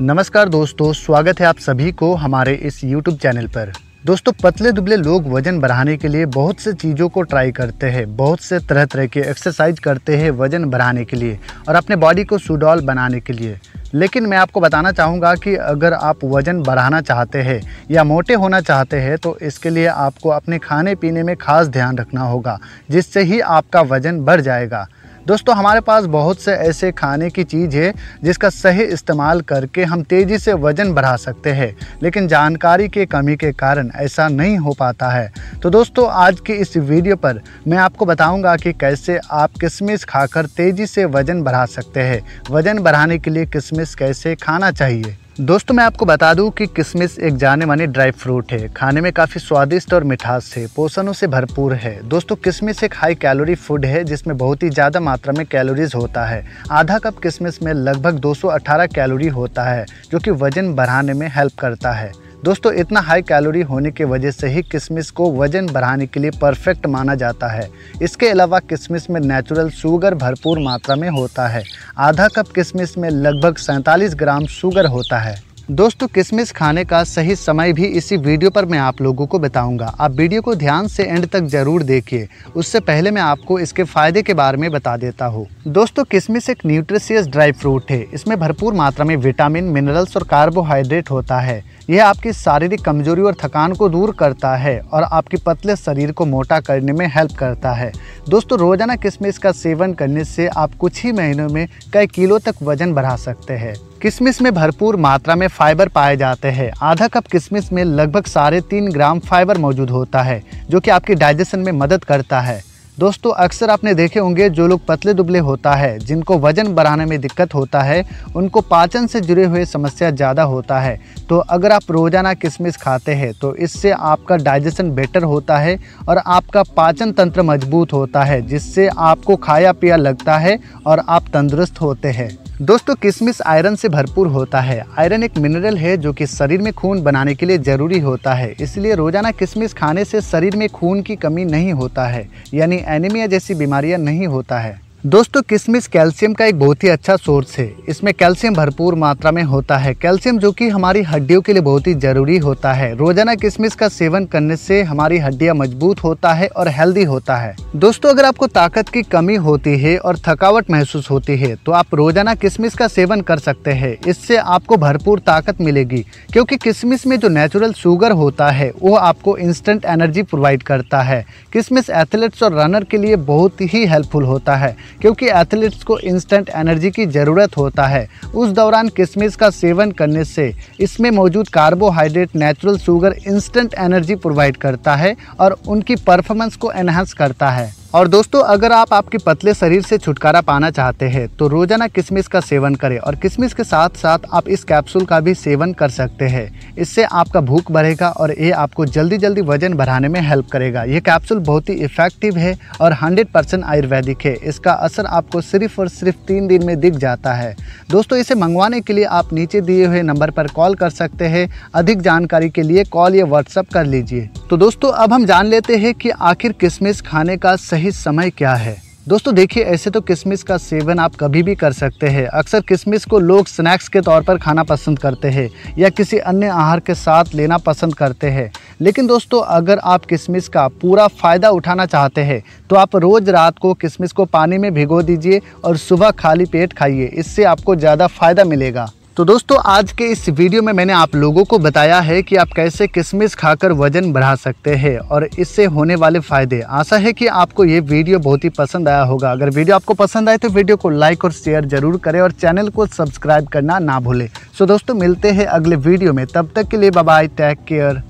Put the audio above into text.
नमस्कार दोस्तों स्वागत है आप सभी को हमारे इस YouTube चैनल पर दोस्तों पतले दुबले लोग वजन बढ़ाने के लिए बहुत से चीज़ों को ट्राई करते हैं बहुत से तरह तरह के एक्सरसाइज करते हैं वजन बढ़ाने के लिए और अपने बॉडी को सुडॉल बनाने के लिए लेकिन मैं आपको बताना चाहूँगा कि अगर आप वज़न बढ़ाना चाहते हैं या मोटे होना चाहते हैं तो इसके लिए आपको अपने खाने पीने में खास ध्यान रखना होगा जिससे ही आपका वज़न बढ़ जाएगा दोस्तों हमारे पास बहुत से ऐसे खाने की चीज़ है जिसका सही इस्तेमाल करके हम तेज़ी से वज़न बढ़ा सकते हैं लेकिन जानकारी के कमी के कारण ऐसा नहीं हो पाता है तो दोस्तों आज की इस वीडियो पर मैं आपको बताऊंगा कि कैसे आप किशमिश खाकर तेज़ी से वज़न बढ़ा सकते हैं वज़न बढ़ाने के लिए किशमिश कैसे खाना चाहिए दोस्तों मैं आपको बता दूं कि किशमिश एक जाने माने ड्राई फ्रूट है खाने में काफ़ी स्वादिष्ट और मिठास है पोषणों से भरपूर है दोस्तों किशमिश एक हाई कैलोरी फूड है जिसमें बहुत ही ज़्यादा मात्रा में कैलोरीज होता है आधा कप किशमिश में लगभग 218 कैलोरी होता है जो कि वजन बढ़ाने में हेल्प करता है दोस्तों इतना हाई कैलोरी होने की वजह से ही किशमिश को वजन बढ़ाने के लिए परफेक्ट माना जाता है इसके अलावा किशमिश में नेचुरल शुगर भरपूर मात्रा में होता है आधा कप किशमिश में लगभग सैंतालीस ग्राम शुगर होता है दोस्तों किशमिश खाने का सही समय भी इसी वीडियो पर मैं आप लोगों को बताऊंगा आप वीडियो को ध्यान से एंड तक जरूर देखिए उससे पहले मैं आपको इसके फायदे के बारे में बता देता हूँ दोस्तों किशमिश एक न्यूट्रिशियस ड्राई फ्रूट है इसमें भरपूर मात्रा में विटामिन मिनरल्स और कार्बोहाइड्रेट होता है यह आपकी शारीरिक कमजोरी और थकान को दूर करता है और आपके पतले शरीर को मोटा करने में हेल्प करता है दोस्तों रोजाना किशमिश का सेवन करने से आप कुछ ही महीनों में कई किलो तक वजन बढ़ा सकते हैं किशमिश में भरपूर मात्रा में फाइबर पाए जाते हैं आधा कप किशमिश में लगभग साढ़े तीन ग्राम फाइबर मौजूद होता है जो कि आपके डाइजेशन में मदद करता है दोस्तों अक्सर आपने देखे होंगे जो लोग पतले दुबले होता है जिनको वजन बढ़ाने में दिक्कत होता है उनको पाचन से जुड़े हुए समस्या ज़्यादा होता है तो अगर आप रोज़ाना किशमिश खाते हैं तो इससे आपका डाइजेशन बेटर होता है और आपका पाचन तंत्र मजबूत होता है जिससे आपको खाया पिया लगता है और आप तंदुरुस्त होते हैं दोस्तों किशमिश आयरन से भरपूर होता है आयरन एक मिनरल है जो कि शरीर में खून बनाने के लिए ज़रूरी होता है इसलिए रोज़ाना किशमिश खाने से शरीर में खून की कमी नहीं होता है यानी एनीमिया जैसी बीमारियां नहीं होता है दोस्तों किशमिश कैल्शियम का एक बहुत ही अच्छा सोर्स है इसमें कैल्शियम भरपूर मात्रा में होता है कैल्शियम जो कि हमारी हड्डियों के लिए बहुत ही ज़रूरी होता है रोजाना किशमिश का सेवन करने से हमारी हड्डियां मजबूत होता है और हेल्दी होता है दोस्तों अगर आपको ताकत की कमी होती है और थकावट महसूस होती है तो आप रोजाना किशमिश का सेवन कर सकते हैं इससे आपको भरपूर ताकत मिलेगी क्योंकि किशमिश में जो नेचुरल शुगर होता है वो आपको इंस्टेंट एनर्जी प्रोवाइड करता है किशमिश एथलीट्स और रनर के लिए बहुत ही हेल्पफुल होता है क्योंकि एथलीट्स को इंस्टेंट एनर्जी की ज़रूरत होता है उस दौरान किशमिश का सेवन करने से इसमें मौजूद carbohydrate natural sugar instant energy provide करता है और उनकी परफॉर्मेंस को एनहांस करता है और दोस्तों अगर आप आपके पतले शरीर से छुटकारा पाना चाहते हैं तो रोज़ाना किशमिश का सेवन करें और किशमिश के साथ साथ आप इस कैप्सूल का भी सेवन कर सकते हैं इससे आपका भूख बढ़ेगा और ये आपको जल्दी जल्दी वजन बढ़ाने में हेल्प करेगा ये कैप्सूल बहुत ही इफ़ेक्टिव है और 100% आयुर्वेदिक है इसका असर आपको सिर्फ और सिर्फ तीन दिन में दिख जाता है दोस्तों इसे मंगवाने के लिए आप नीचे दिए हुए नंबर पर कॉल कर सकते हैं अधिक जानकारी के लिए कॉल या व्हाट्सअप कर लीजिए तो दोस्तों अब हम जान लेते हैं कि आखिर किशमिश खाने का सही समय क्या है दोस्तों देखिए ऐसे तो किशमिश का सेवन आप कभी भी कर सकते हैं अक्सर किशमिश को लोग स्नैक्स के तौर पर खाना पसंद करते हैं या किसी अन्य आहार के साथ लेना पसंद करते हैं लेकिन दोस्तों अगर आप किशमिश का पूरा फ़ायदा उठाना चाहते हैं तो आप रोज़ रात को किशमिश को पानी में भिगो दीजिए और सुबह खाली पेट खाइए इससे आपको ज़्यादा फ़ायदा मिलेगा तो दोस्तों आज के इस वीडियो में मैंने आप लोगों को बताया है कि आप कैसे किशमिश खाकर वजन बढ़ा सकते हैं और इससे होने वाले फ़ायदे आशा है कि आपको ये वीडियो बहुत ही पसंद आया होगा अगर वीडियो आपको पसंद आए तो वीडियो को लाइक और शेयर ज़रूर करें और चैनल को सब्सक्राइब करना ना भूलें सो दोस्तों मिलते हैं अगले वीडियो में तब तक के लिए बाय टेक केयर